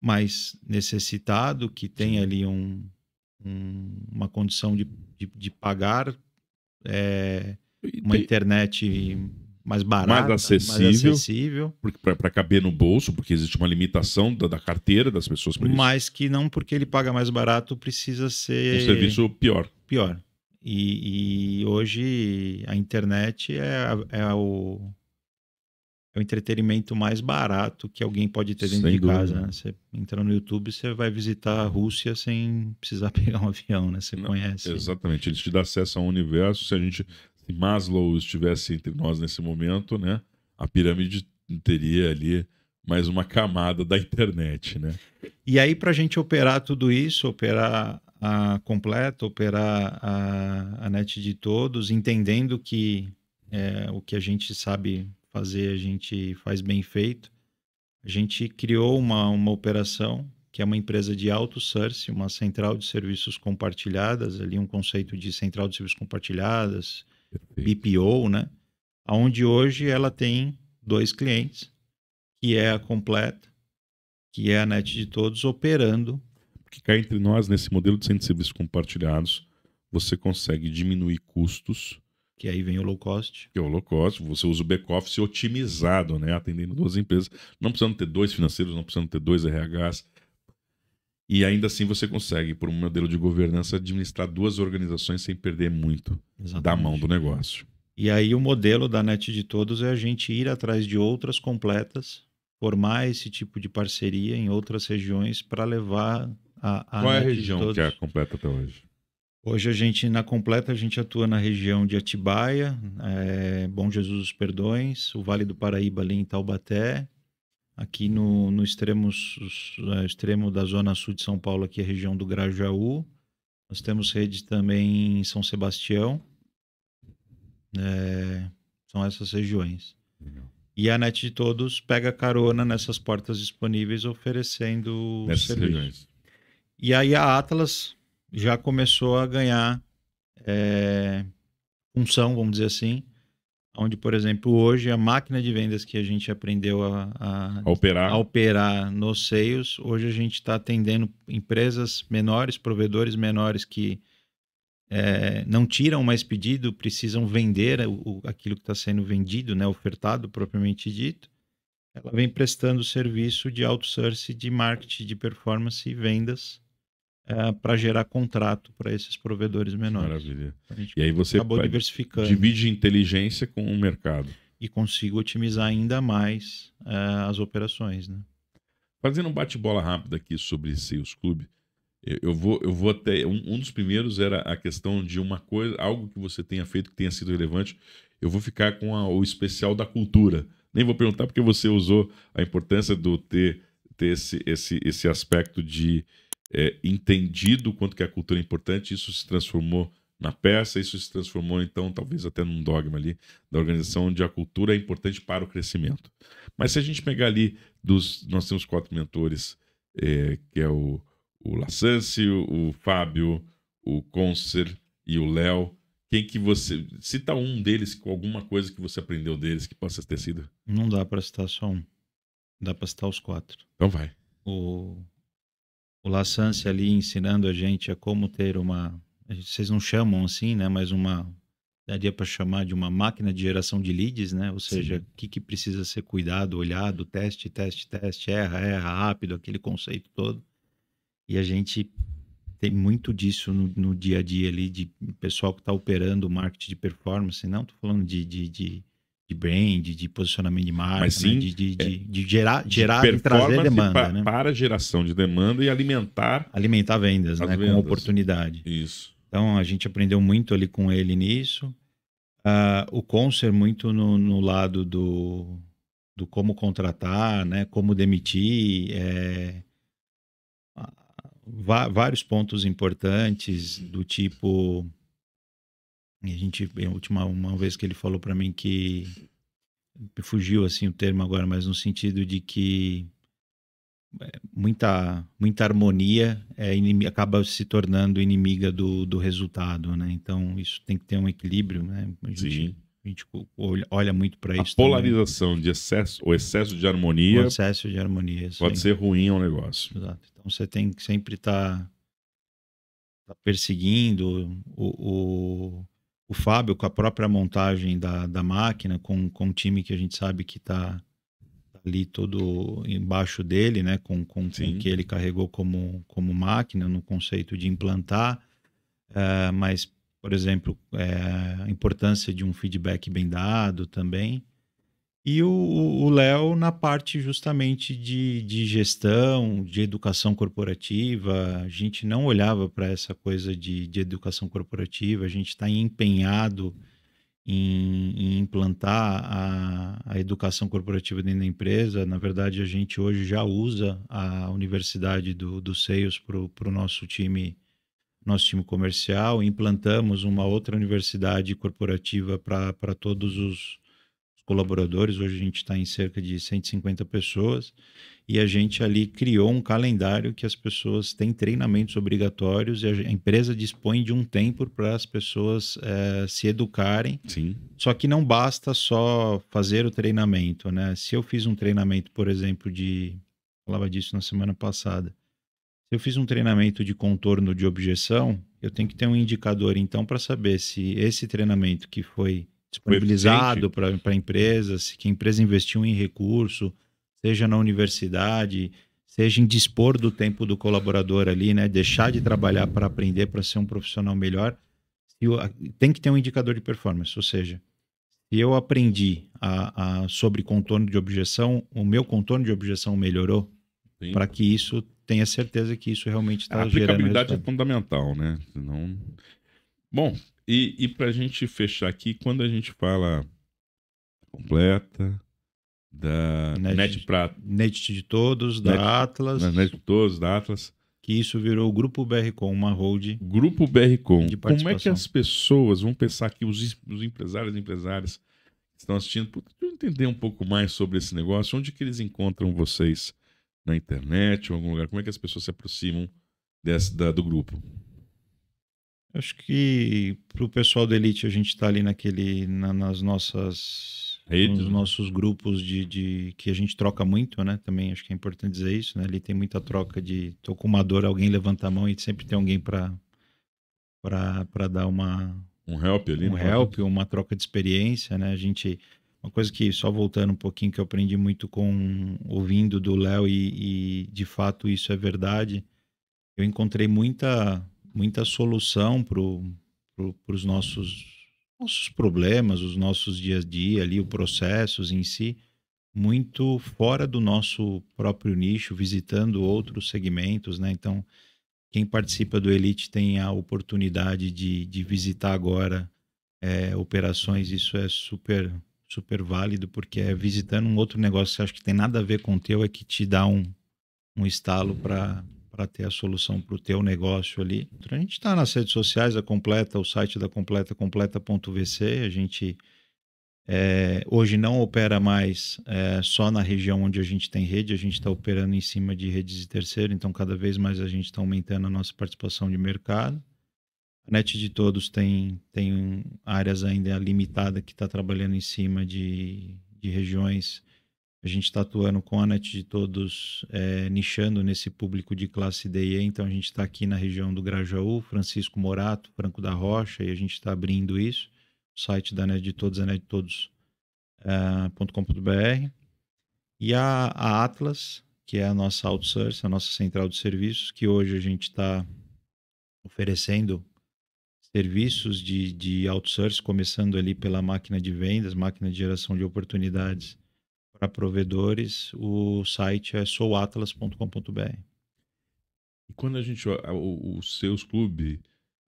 mais necessitado, que tem ali um, um, uma condição de, de, de pagar é, uma internet mais barata, mais acessível, mais acessível. para caber no bolso, porque existe uma limitação da, da carteira das pessoas para isso. Mas que não porque ele paga mais barato precisa ser um serviço pior. Pior. E, e hoje a internet é, é, o, é o entretenimento mais barato que alguém pode ter dentro sem de dúvida. casa. Né? Você entra no YouTube, você vai visitar a Rússia sem precisar pegar um avião, né? Você não, conhece. Exatamente, ele te dá acesso a um universo. Se a gente se Maslow estivesse entre nós nesse momento, né, a pirâmide teria ali mais uma camada da internet, né? E aí para a gente operar tudo isso, operar a completa, operar a, a net de todos, entendendo que é, o que a gente sabe fazer a gente faz bem feito, a gente criou uma, uma operação que é uma empresa de outsourcing, uma central de serviços compartilhadas, ali um conceito de central de serviços compartilhadas, BPO, né? Onde hoje ela tem dois clientes, que é a Completa, que é a Net de Todos, operando. Porque cai entre nós, nesse modelo de centro de serviços compartilhados, você consegue diminuir custos. Que aí vem o low cost. Que é o low cost. Você usa o back-office otimizado, né? Atendendo duas empresas. Não precisando ter dois financeiros, não precisando ter dois RHs, e ainda assim você consegue, por um modelo de governança, administrar duas organizações sem perder muito Exatamente. da mão do negócio. E aí o modelo da Net de Todos é a gente ir atrás de outras completas, formar esse tipo de parceria em outras regiões para levar a, a Qual Net é a região que é a completa até hoje? Hoje a gente, na completa, a gente atua na região de Atibaia, é, Bom Jesus dos Perdões, o Vale do Paraíba ali em Taubaté, aqui no, no extremo, extremo da zona sul de São Paulo, aqui é a região do Grajaú. Nós temos rede também em São Sebastião. É, são essas regiões. E a Net de Todos pega carona nessas portas disponíveis, oferecendo Nessas serviço. regiões. E aí a Atlas já começou a ganhar é, função, vamos dizer assim, onde, por exemplo, hoje a máquina de vendas que a gente aprendeu a, a, a operar. a operar nos seios, hoje a gente está atendendo empresas menores, provedores menores que é, não tiram mais pedido, precisam vender o, aquilo que está sendo vendido, né, ofertado propriamente dito. Ela vem prestando serviço de outsourcing de marketing, de performance e vendas é, para gerar contrato para esses provedores menores. Maravilha. E aí você acabou diversificando. divide inteligência com o mercado. E consigo otimizar ainda mais é, as operações. Né? Fazendo um bate-bola rápido aqui sobre Sales Club, eu vou, eu vou até. Um, um, dos primeiros era a questão de uma coisa, algo que você tenha feito que tenha sido relevante. Eu vou ficar com a, o especial da cultura. Nem vou perguntar porque você usou a importância do ter, ter esse, esse, esse aspecto de, é, entendido o quanto que a cultura é importante, isso se transformou na peça, isso se transformou então talvez até num dogma ali da organização onde a cultura é importante para o crescimento. Mas se a gente pegar ali dos, nós temos quatro mentores, é, que é o, o Lassance, o, Fábio, o Conser e o Léo. Quem que você cita um deles com alguma coisa que você aprendeu deles que possa ter sido? Não dá para citar só um. Dá para citar os quatro. Então vai. O o La ali ensinando a gente a como ter uma, vocês não chamam assim, né, mas uma daria para chamar de uma máquina de geração de leads, né? Ou seja, o que, que precisa ser cuidado, olhado, teste, teste, teste, erra, erra rápido, aquele conceito todo. E a gente tem muito disso no, no dia a dia ali de pessoal que está operando marketing de performance, não estou falando de, de, de de brand, de posicionamento de marca, né? sim, né? de, de, é, de, de, gerar, gerar de e trazer demanda. Pa, né? Para geração de demanda e alimentar. Alimentar vendas, né? Vendas. Com oportunidade. Isso. Então a gente aprendeu muito ali com ele nisso. Uh, o Conser muito no, no, lado do, do como contratar, né? como demitir. É... vários pontos importantes do tipo a gente, é, a última uma vez que ele falou para mim que fugiu assim o termo agora, mas no sentido de que é, muita muita harmonia é inimiga, acaba se tornando inimiga do, do resultado, né? Então isso tem que ter um equilíbrio, né? A gente, Sim. A gente olha, olha muito para isso. polarização também. de excesso, o excesso de harmonia. O excesso de harmonia. Pode ser ruim ao negócio. Exato. Então você tem que sempre estar tá, tá perseguindo o, o o Fábio com a própria montagem da, da máquina, com, com time que a gente sabe que está ali todo embaixo dele, né? Com, com, com, o que ele carregou como, como máquina no conceito de implantar. É, mas, por exemplo, é, a importância de um feedback bem dado também. E o Léo na parte justamente de, de gestão, de educação corporativa, a gente não olhava para essa coisa de, de educação corporativa, a gente está empenhado em, em implantar a, a, educação corporativa dentro da empresa. Na verdade, a gente hoje já usa a universidade do, do Sales para o nosso time nosso time comercial, implantamos uma outra universidade corporativa para todos os colaboradores, hoje a gente está em cerca de 150 pessoas, e a gente ali criou um calendário que as pessoas têm treinamentos obrigatórios e a empresa dispõe de um tempo para as pessoas é, se educarem. Sim. Só que não basta só fazer o treinamento, né? Se eu fiz um treinamento, por exemplo, de. Falava disso na semana passada. Se eu fiz um treinamento de contorno de objeção, eu tenho que ter um indicador, então, para saber se esse treinamento que foi disponibilizado para empresas, que a empresa investiu em recurso, seja na universidade, seja em dispor do tempo do colaborador ali, né? Deixar de trabalhar para aprender, para ser um profissional melhor. tem que ter um indicador de performance, ou seja, se eu aprendi a, a sobre contorno de objeção, o meu contorno de objeção melhorou para que isso tenha certeza que isso realmente está gerando A aplicabilidade é fundamental, né? Senão... Bom, e, e para a gente fechar aqui, quando a gente fala completa, da Net, Net Prata. Net de todos, da Net, Atlas. Da Net de todos, da Atlas. Que isso virou o Grupo BRCom, uma hold. Grupo BRCom. Como é que as pessoas vão pensar que os, os empresários e empresárias que estão assistindo, para entender um pouco mais sobre esse negócio, onde que eles encontram vocês na internet, ou em algum lugar? Como é que as pessoas se aproximam desse, da, do grupo? Acho que para o pessoal do Elite a gente está ali naquele, na, nas nossas redes, nos né? nossos grupos de, de, que a gente troca muito, né? Também acho que é importante dizer isso, né? Ali tem muita troca de Estou com uma dor, alguém levanta a mão e sempre tem alguém para para dar uma um help ali, um né? help, uma troca de experiência, né? A gente uma coisa que só voltando um pouquinho que eu aprendi muito com ouvindo do Léo e, e de fato isso é verdade. Eu encontrei muita muita solução para pro, os nossos, nossos problemas, os nossos dias a dia ali, os processos em si, muito fora do nosso próprio nicho, visitando outros segmentos, né? Então, quem participa do Elite tem a oportunidade de, de visitar agora é, operações, isso é super super válido, porque é visitando um outro negócio que você acha que tem nada a ver com o teu, é que te dá um, um estalo para para ter a solução para o teu negócio ali. A gente está nas redes sociais, a Completa, o site da Completa, completa.vc. A gente é, hoje não opera mais é, só na região onde a gente tem rede, a gente está operando em cima de redes de terceiro, então cada vez mais a gente está aumentando a nossa participação de mercado. A net de todos tem, tem áreas ainda limitada que está trabalhando em cima de, de regiões a gente está atuando com a net de todos, é, nichando nesse público de classe D e E. Então, a gente está aqui na região do Grajaú, Francisco Morato, Franco da Rocha, e a gente está abrindo isso. O site da net de todos, anetdetodos.com.br. É, é e a, a, Atlas, que é a nossa outsource, a nossa central de serviços, que hoje a gente está oferecendo serviços de, de outsource, começando ali pela máquina de vendas, máquina de geração de oportunidades para provedores, o site é souatlas.com.br. E quando a gente. O, o seus clube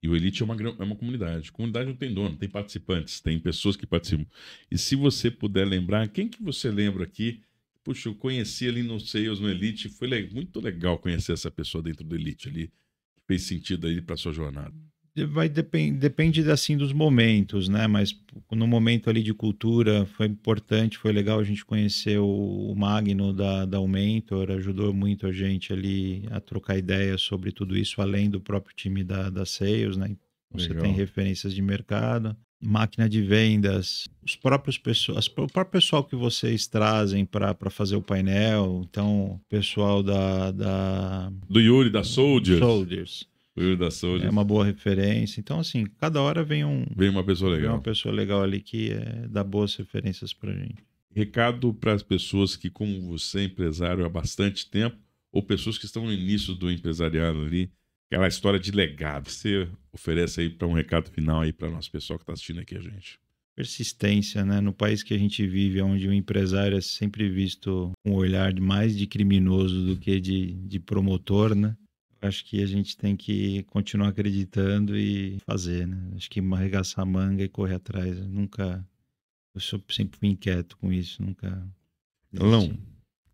e o Elite é uma, é uma comunidade. Comunidade não tem dono, tem participantes, tem pessoas que participam. E se você puder lembrar, quem que você lembra aqui? Puxa, eu conheci ali no Sales, no Elite, foi le muito legal conhecer essa pessoa dentro do Elite ali, que fez sentido aí para sua jornada vai depend, depende assim dos momentos, né? Mas no momento ali de cultura foi importante, foi legal a gente conhecer o, Magno da da aumentor ajudou muito a gente ali a trocar ideias sobre tudo isso, além do próprio time da da Sales, né? Então, você legal. tem referências de mercado, máquina de vendas, os próprios pessoas, o próprio pessoal que vocês trazem para fazer o painel, então pessoal da, da do Yuri da Soldiers, Soldiers da Souza. É uma boa referência. Então, assim, cada hora vem um. Vem uma pessoa legal. Vem uma pessoa legal ali que é, dá boas referências pra gente. Recado para as pessoas que, como você, é empresário há bastante tempo, ou pessoas que estão no início do empresariado ali, aquela história de legado. Você oferece aí para um recado final aí para nosso pessoal que está assistindo aqui a gente. Persistência, né? No país que a gente vive, onde o empresário é sempre visto com um olhar mais de criminoso do que de, de promotor, né? acho que a gente tem que continuar acreditando e fazer, né? Acho que arregaçar a manga e correr atrás. Eu nunca. Eu sou, sempre fui inquieto com isso, nunca. Alão,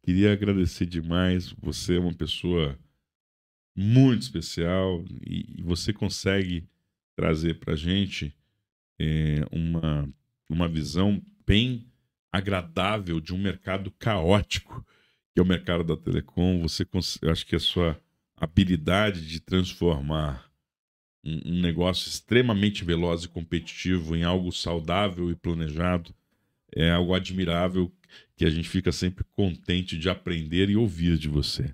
queria agradecer demais. Você é uma pessoa muito especial e, e você consegue trazer para gente é, uma, uma visão bem agradável de um mercado caótico que é o mercado da telecom. Você, eu acho que a sua habilidade de transformar um, negócio extremamente veloz e competitivo em algo saudável e planejado é algo admirável que a gente fica sempre contente de aprender e ouvir de você.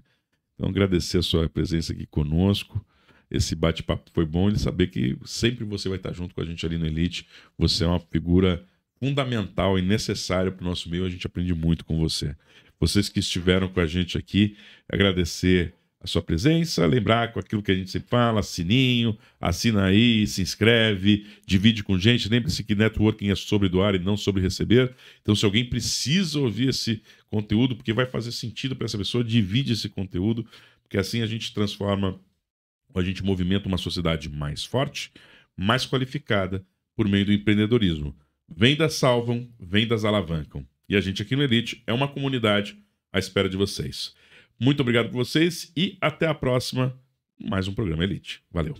Então, agradecer a sua presença aqui conosco. Esse bate-papo foi bom e saber que sempre você vai estar junto com a gente ali no Elite. Você é uma figura fundamental e necessária para o nosso meio. A gente aprende muito com você. Vocês que estiveram com a gente aqui, agradecer a sua presença, lembrar com aquilo que a gente sempre fala, sininho, assina aí, se inscreve, divide com gente. Lembre-se que networking é sobre doar e não sobre receber. Então, se alguém precisa ouvir esse conteúdo, porque vai fazer sentido para essa pessoa, divide esse conteúdo, porque assim a gente transforma, a gente movimenta uma sociedade mais forte, mais qualificada por meio do empreendedorismo. Vendas salvam, vendas alavancam. E a gente aqui no Elite é uma comunidade à espera de vocês. Muito obrigado por vocês e até a próxima. Mais um programa Elite. Valeu.